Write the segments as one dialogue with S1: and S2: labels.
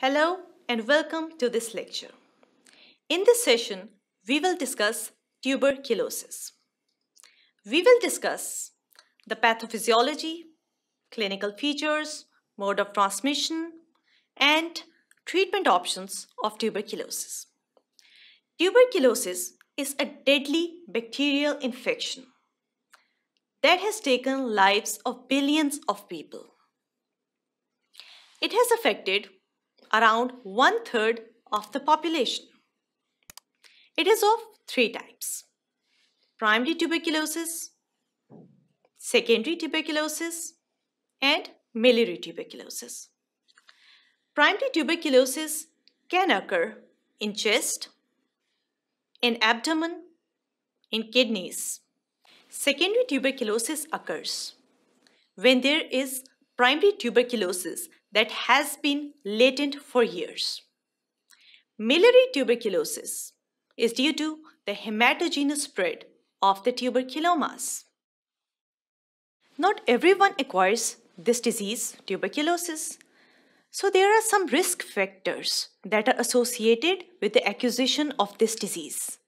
S1: Hello and welcome to this lecture. In this session, we will discuss tuberculosis. We will discuss the pathophysiology, clinical features, mode of transmission, and treatment options of tuberculosis. Tuberculosis is a deadly bacterial infection that has taken lives of billions of people. It has affected around one-third of the population. It is of three types. Primary tuberculosis, secondary tuberculosis, and miliary tuberculosis. Primary tuberculosis can occur in chest, in abdomen, in kidneys. Secondary tuberculosis occurs when there is primary tuberculosis that has been latent for years. Miliary tuberculosis is due to the hematogenous spread of the tuberculomas. Not everyone acquires this disease, tuberculosis. So there are some risk factors that are associated with the acquisition of this disease.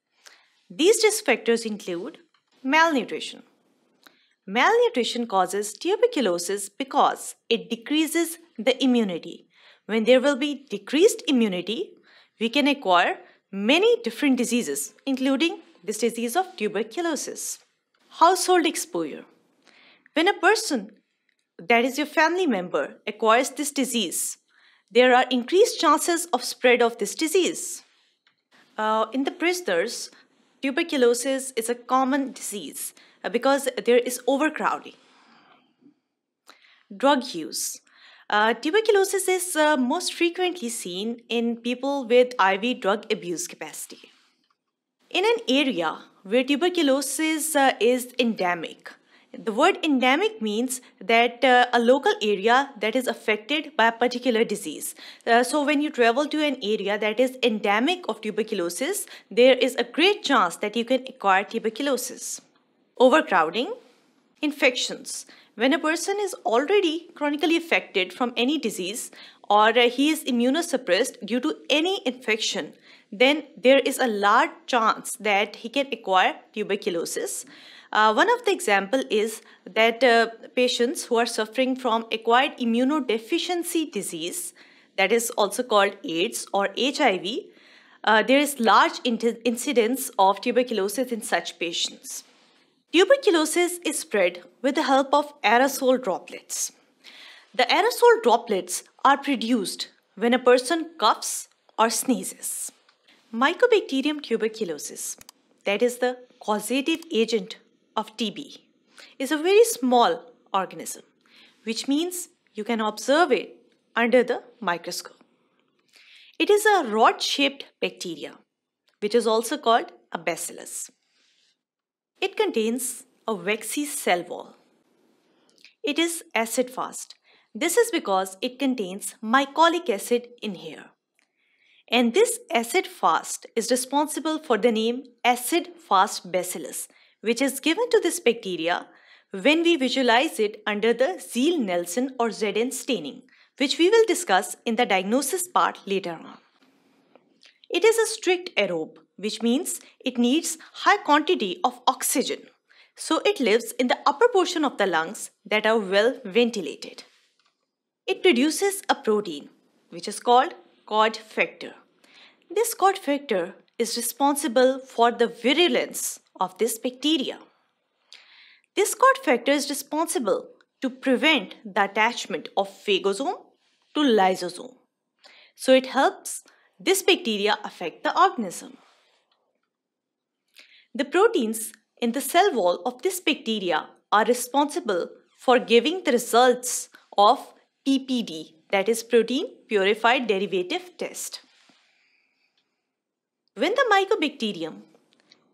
S1: These risk factors include malnutrition. Malnutrition causes tuberculosis because it decreases the immunity. When there will be decreased immunity, we can acquire many different diseases, including this disease of tuberculosis. Household exposure. When a person, that is your family member, acquires this disease, there are increased chances of spread of this disease. Uh, in the prisoners, tuberculosis is a common disease uh, because there is overcrowding. Drug use. Uh, tuberculosis is uh, most frequently seen in people with IV drug abuse capacity. In an area where tuberculosis uh, is endemic, the word endemic means that uh, a local area that is affected by a particular disease. Uh, so when you travel to an area that is endemic of tuberculosis, there is a great chance that you can acquire tuberculosis. Overcrowding, infections. When a person is already chronically affected from any disease or uh, he is immunosuppressed due to any infection, then there is a large chance that he can acquire tuberculosis. Uh, one of the example is that uh, patients who are suffering from acquired immunodeficiency disease, that is also called AIDS or HIV, uh, there is large incidence of tuberculosis in such patients. Tuberculosis is spread with the help of aerosol droplets. The aerosol droplets are produced when a person coughs or sneezes. Mycobacterium tuberculosis, that is the causative agent of TB, is a very small organism, which means you can observe it under the microscope. It is a rod-shaped bacteria, which is also called a bacillus. It contains a waxy cell wall. It is acid fast. This is because it contains mycolic acid in here. And this acid fast is responsible for the name acid fast bacillus, which is given to this bacteria when we visualize it under the Zeal Nelson or ZN staining, which we will discuss in the diagnosis part later on. It is a strict aerobe, which means it needs high quantity of oxygen. So it lives in the upper portion of the lungs that are well ventilated. It produces a protein which is called cod factor. This cod factor is responsible for the virulence of this bacteria. This cod factor is responsible to prevent the attachment of phagosome to lysosome. So it helps this bacteria affect the organism. The proteins in the cell wall of this bacteria are responsible for giving the results of PPD, that is Protein Purified Derivative Test. When the mycobacterium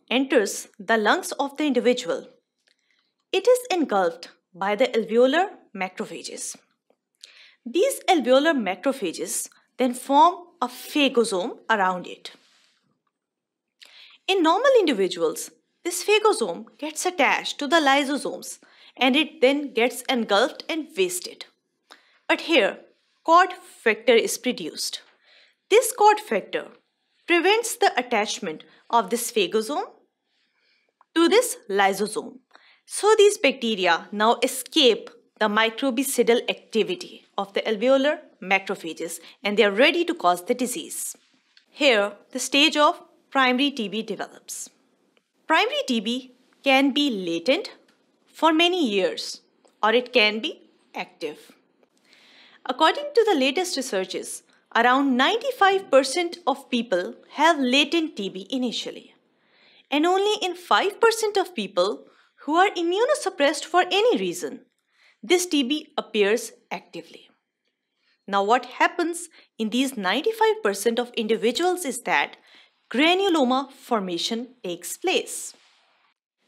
S1: enters the lungs of the individual, it is engulfed by the alveolar macrophages. These alveolar macrophages then form a phagosome around it. In normal individuals, this phagosome gets attached to the lysosomes and it then gets engulfed and wasted. But here, cord factor is produced. This cord factor prevents the attachment of this phagosome to this lysosome. So these bacteria now escape the microbicidal activity of the alveolar macrophages and they are ready to cause the disease. Here, the stage of primary TB develops. Primary TB can be latent for many years or it can be active. According to the latest researches, around 95% of people have latent TB initially. And only in 5% of people who are immunosuppressed for any reason, this TB appears actively. Now what happens in these 95% of individuals is that granuloma formation takes place.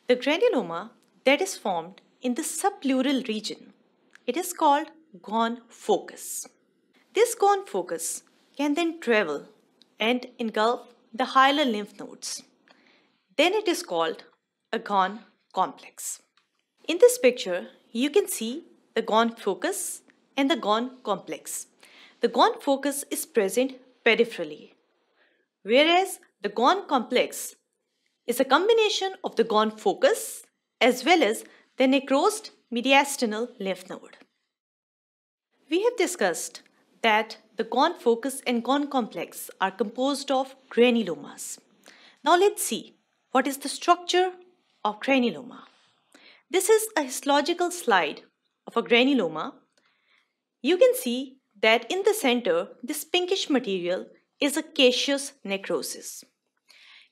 S1: The granuloma that is formed in the subpleural region, it is called gone focus. This gone focus can then travel and engulf the hilar lymph nodes. Then it is called a gone complex. In this picture, you can see the gone focus and the gone complex. The gone focus is present peripherally, whereas the GON complex is a combination of the GON focus as well as the necrosed mediastinal lymph node. We have discussed that the GON focus and GON complex are composed of granulomas. Now let's see what is the structure of granuloma. This is a histological slide of a granuloma. You can see that in the center, this pinkish material is a caseous necrosis.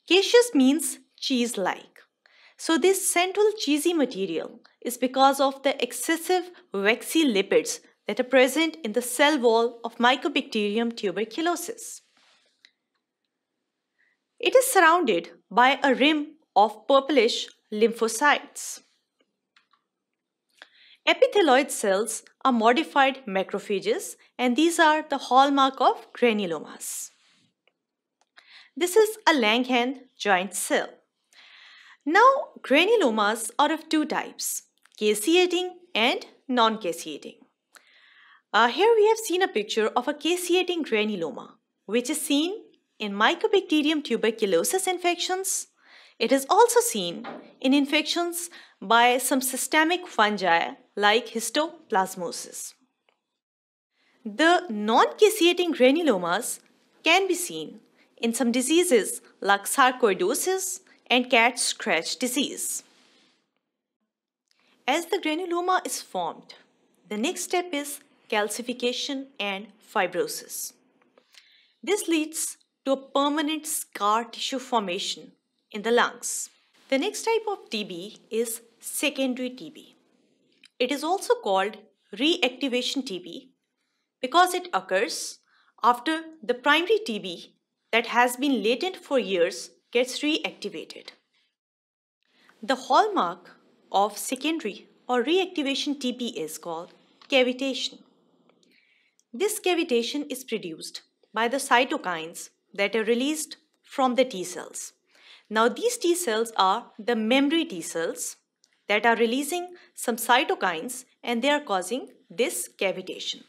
S1: Caseous means cheese-like. So this central cheesy material is because of the excessive waxy lipids that are present in the cell wall of Mycobacterium tuberculosis. It is surrounded by a rim of purplish lymphocytes. Epitheloid cells are modified macrophages and these are the hallmark of granulomas. This is a Langhans joint cell. Now, granulomas are of two types, caseating and non-caseating. Uh, here we have seen a picture of a caseating granuloma, which is seen in Mycobacterium tuberculosis infections. It is also seen in infections by some systemic fungi like histoplasmosis. The non-caseating granulomas can be seen in some diseases like sarcoidosis and cat scratch disease. As the granuloma is formed, the next step is calcification and fibrosis. This leads to a permanent scar tissue formation in the lungs. The next type of TB is secondary TB. It is also called reactivation TB because it occurs after the primary TB that has been latent for years gets reactivated. The hallmark of secondary or reactivation TB is called cavitation. This cavitation is produced by the cytokines that are released from the T cells. Now these T cells are the memory T cells that are releasing some cytokines and they are causing this cavitation.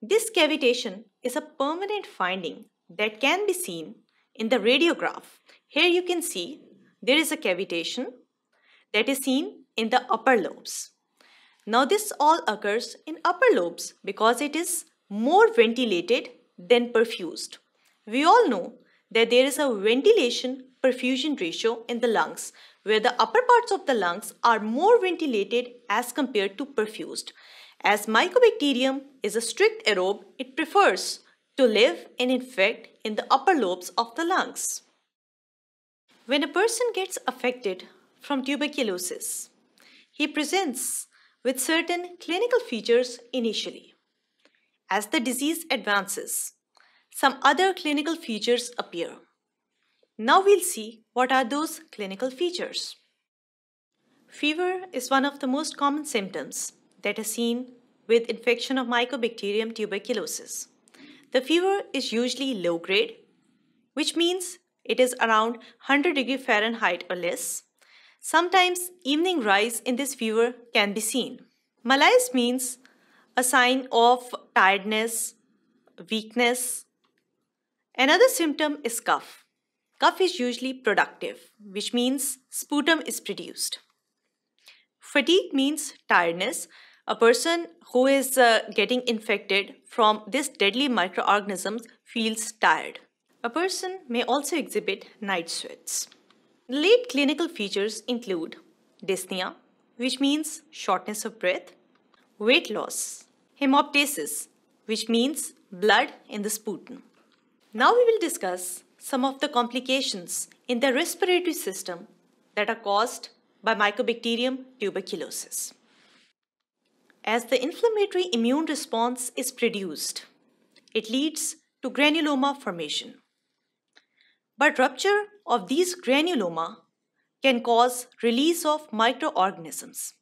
S1: This cavitation is a permanent finding that can be seen in the radiograph. Here you can see there is a cavitation that is seen in the upper lobes. Now this all occurs in upper lobes because it is more ventilated than perfused. We all know that there is a ventilation perfusion ratio in the lungs where the upper parts of the lungs are more ventilated as compared to perfused. As mycobacterium is a strict aerobe, it prefers to live and infect in the upper lobes of the lungs. When a person gets affected from tuberculosis, he presents with certain clinical features initially. As the disease advances, some other clinical features appear. Now we'll see what are those clinical features. Fever is one of the most common symptoms that are seen with infection of Mycobacterium tuberculosis. The fever is usually low grade, which means it is around 100 degree Fahrenheit or less. Sometimes evening rise in this fever can be seen. Malaise means a sign of tiredness, weakness. Another symptom is cough. Cough is usually productive, which means sputum is produced. Fatigue means tiredness, a person who is uh, getting infected from this deadly microorganisms feels tired. A person may also exhibit night sweats. Late clinical features include dyspnea, which means shortness of breath, weight loss, hemoptysis, which means blood in the sputum. Now we will discuss some of the complications in the respiratory system that are caused by Mycobacterium tuberculosis as the inflammatory immune response is produced. It leads to granuloma formation. But rupture of these granuloma can cause release of microorganisms.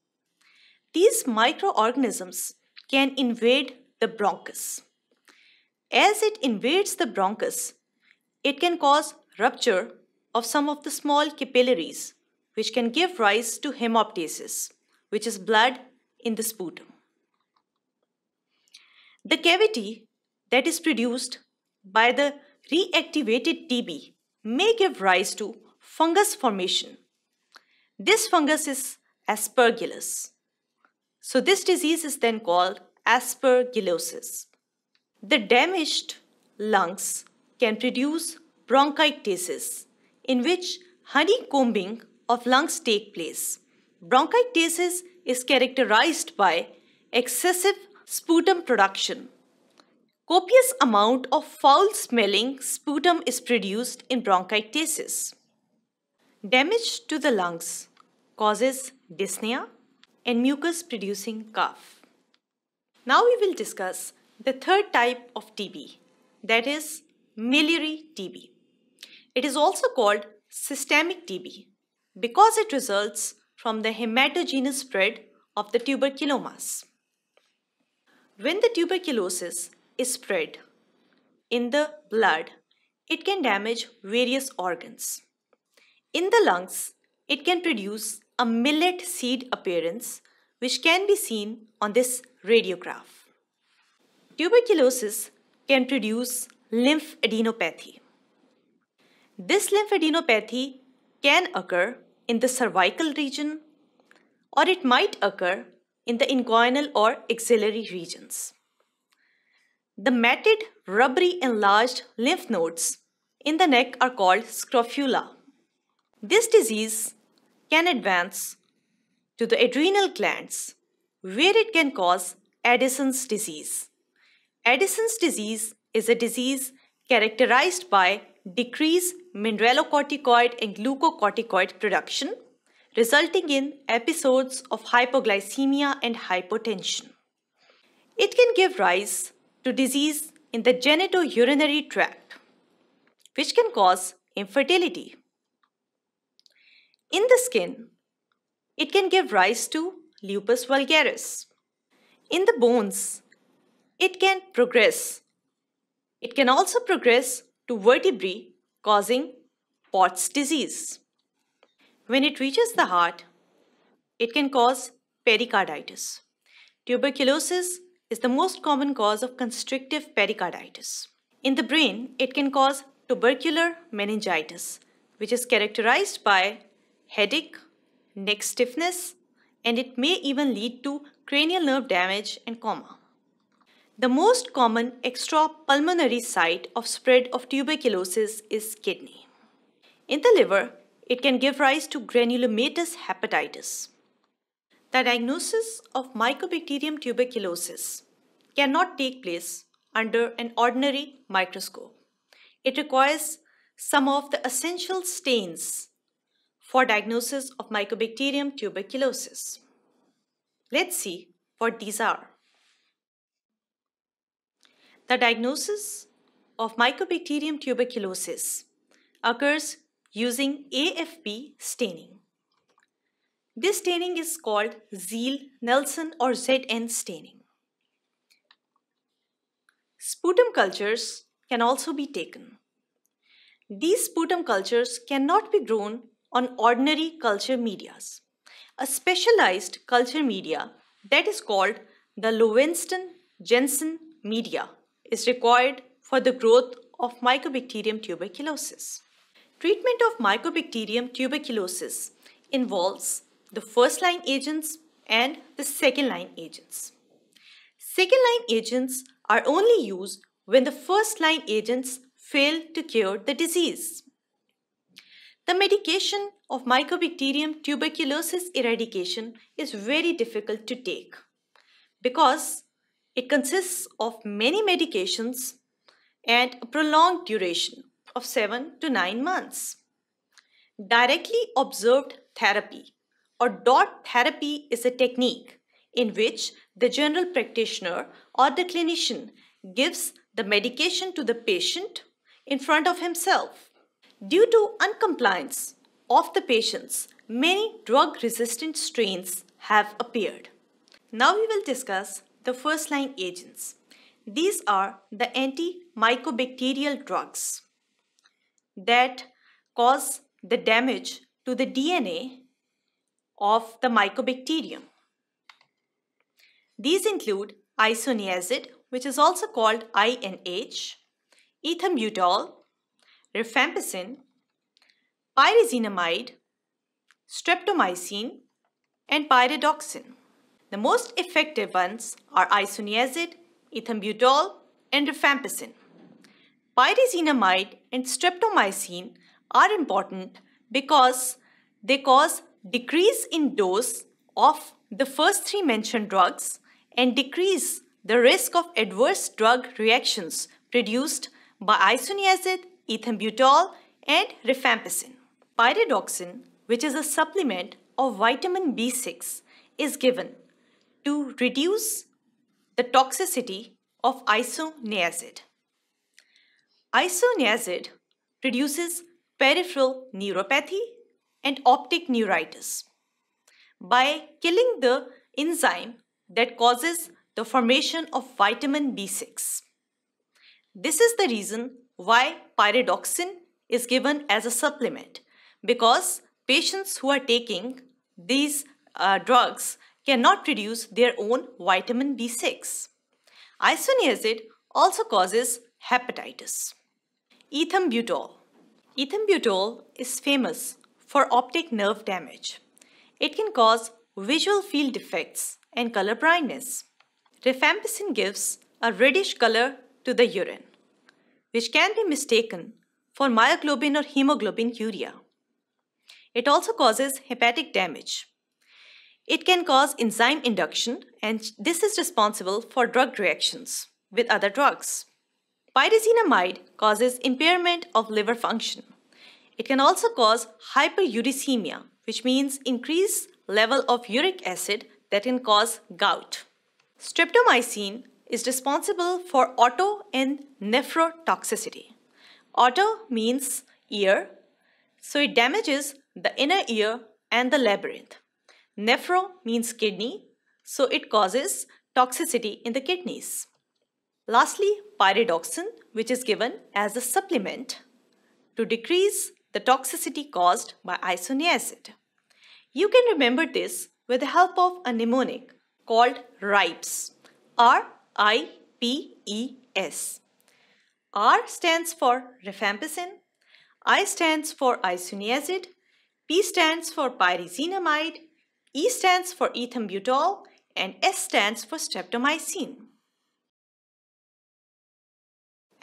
S1: These microorganisms can invade the bronchus. As it invades the bronchus, it can cause rupture of some of the small capillaries, which can give rise to hemoptysis, which is blood in the sputum. The cavity that is produced by the reactivated TB may give rise to fungus formation. This fungus is aspergillus. So this disease is then called aspergillosis. The damaged lungs can produce bronchitis in which honeycombing of lungs take place. Bronchitis is characterized by excessive sputum production. Copious amount of foul-smelling sputum is produced in bronchitis. Damage to the lungs causes dyspnea and mucus-producing cough. Now we will discuss the third type of TB, that is miliary TB. It is also called systemic TB because it results from the hematogenous spread of the tuberculomas. When the tuberculosis is spread in the blood, it can damage various organs. In the lungs, it can produce a millet seed appearance which can be seen on this radiograph. Tuberculosis can produce lymphadenopathy. This lymphadenopathy can occur in the cervical region or it might occur in the inguinal or axillary regions. The matted, rubbery enlarged lymph nodes in the neck are called scrofula. This disease can advance to the adrenal glands where it can cause Addison's disease. Addison's disease is a disease characterized by decreased mineralocorticoid and glucocorticoid production resulting in episodes of hypoglycemia and hypotension. It can give rise to disease in the genitourinary tract, which can cause infertility. In the skin, it can give rise to lupus vulgaris. In the bones, it can progress. It can also progress to vertebrae causing Pott's disease. When it reaches the heart, it can cause pericarditis. Tuberculosis is the most common cause of constrictive pericarditis. In the brain, it can cause tubercular meningitis, which is characterized by headache, neck stiffness, and it may even lead to cranial nerve damage and coma. The most common extrapulmonary site of spread of tuberculosis is kidney. In the liver, it can give rise to granulomatous hepatitis. The diagnosis of Mycobacterium tuberculosis cannot take place under an ordinary microscope. It requires some of the essential stains for diagnosis of Mycobacterium tuberculosis. Let's see what these are. The diagnosis of Mycobacterium tuberculosis occurs using AFP staining. This staining is called Zeal, Nelson or ZN staining. Sputum cultures can also be taken. These sputum cultures cannot be grown on ordinary culture medias. A specialized culture media that is called the Lowenstein-Jensen media is required for the growth of Mycobacterium tuberculosis. Treatment of Mycobacterium tuberculosis involves the first line agents and the second line agents. Second line agents are only used when the first line agents fail to cure the disease. The medication of Mycobacterium tuberculosis eradication is very difficult to take because it consists of many medications and a prolonged duration of 7 to 9 months. Directly observed therapy or DOT therapy is a technique in which the general practitioner or the clinician gives the medication to the patient in front of himself. Due to uncompliance of the patients, many drug-resistant strains have appeared. Now we will discuss the first-line agents. These are the antimicrobacterial drugs that cause the damage to the DNA of the mycobacterium. These include isoniazid, which is also called INH, ethambutol, rifampicin, pyrazinamide, streptomycin, and pyridoxin. The most effective ones are isoniazid, ethambutol, and rifampicin. Pyrazinamide and streptomycin are important because they cause decrease in dose of the first three mentioned drugs and decrease the risk of adverse drug reactions produced by isoniazid, ethambutol and rifampicin. Pyridoxin, which is a supplement of vitamin B6, is given to reduce the toxicity of isoniazid. Isoniazid reduces peripheral neuropathy and optic neuritis by killing the enzyme that causes the formation of vitamin B6. This is the reason why pyridoxine is given as a supplement because patients who are taking these uh, drugs cannot produce their own vitamin B6. Isoniazid also causes hepatitis. Ethambutol. Ethambutol is famous for optic nerve damage. It can cause visual field defects and color blindness. Rifampicin gives a reddish color to the urine, which can be mistaken for myoglobin or hemoglobinuria. It also causes hepatic damage. It can cause enzyme induction and this is responsible for drug reactions with other drugs. Pyrazinamide causes impairment of liver function. It can also cause hyperuricemia, which means increased level of uric acid that can cause gout. Streptomycin is responsible for auto and nephrotoxicity. Auto means ear, so it damages the inner ear and the labyrinth. Nephro means kidney, so it causes toxicity in the kidneys. Lastly, pyridoxine, which is given as a supplement to decrease the toxicity caused by isoniazid. You can remember this with the help of a mnemonic called RIPES. R-I-P-E-S. R stands for rifampicin, I stands for isoniazid, P stands for pyrizinamide, E stands for ethambutol, and S stands for streptomycin.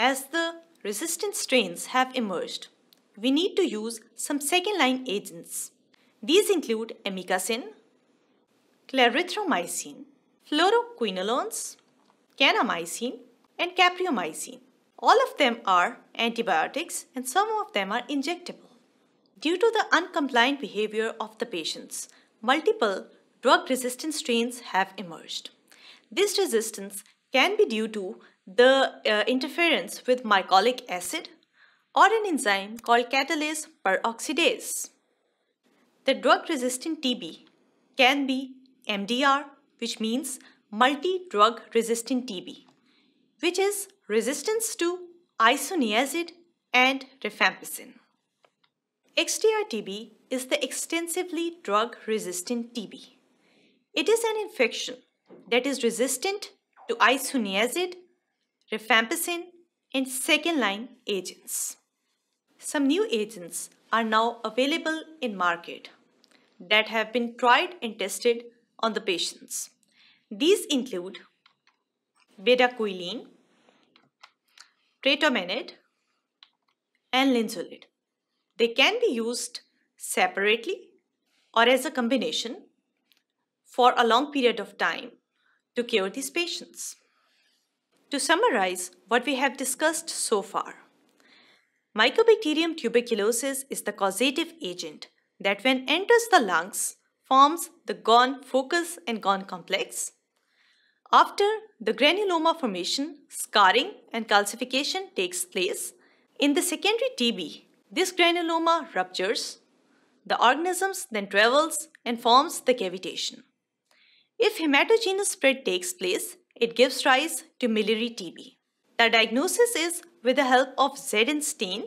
S1: As the resistant strains have emerged, we need to use some second-line agents. These include amikacin, clarithromycin, fluoroquinolones, canamycin, and capriomycin. All of them are antibiotics and some of them are injectable. Due to the uncompliant behavior of the patients, multiple drug-resistant strains have emerged. This resistance can be due to the uh, interference with mycolic acid or an enzyme called catalase peroxidase. The drug-resistant TB can be MDR, which means multi-drug resistant TB, which is resistance to isoniazid and rifampicin. XDR-TB is the extensively drug-resistant TB. It is an infection that is resistant to isoniazid rifampicin, and second-line agents. Some new agents are now available in market that have been tried and tested on the patients. These include bedaquiline, tretomanid, and linsolid. They can be used separately or as a combination for a long period of time to cure these patients. To summarize what we have discussed so far, Mycobacterium tuberculosis is the causative agent that when enters the lungs forms the GON focus and GON complex. After the granuloma formation, scarring and calcification takes place. In the secondary TB, this granuloma ruptures. The organisms then travels and forms the cavitation. If hematogenous spread takes place, it gives rise to miliary TB. The diagnosis is with the help of Zedin stain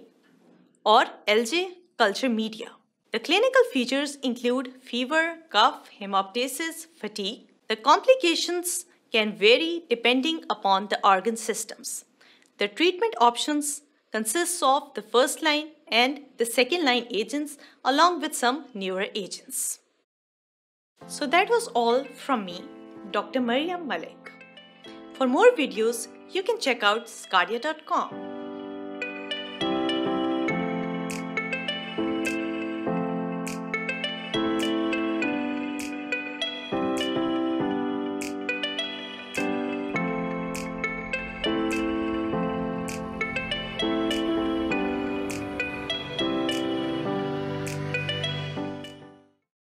S1: or LJ culture media. The clinical features include fever, cough, hemoptysis, fatigue. The complications can vary depending upon the organ systems. The treatment options consists of the first line and the second line agents along with some newer agents. So that was all from me, Dr. Mariam Malik. For more videos, you can check out scadia.com.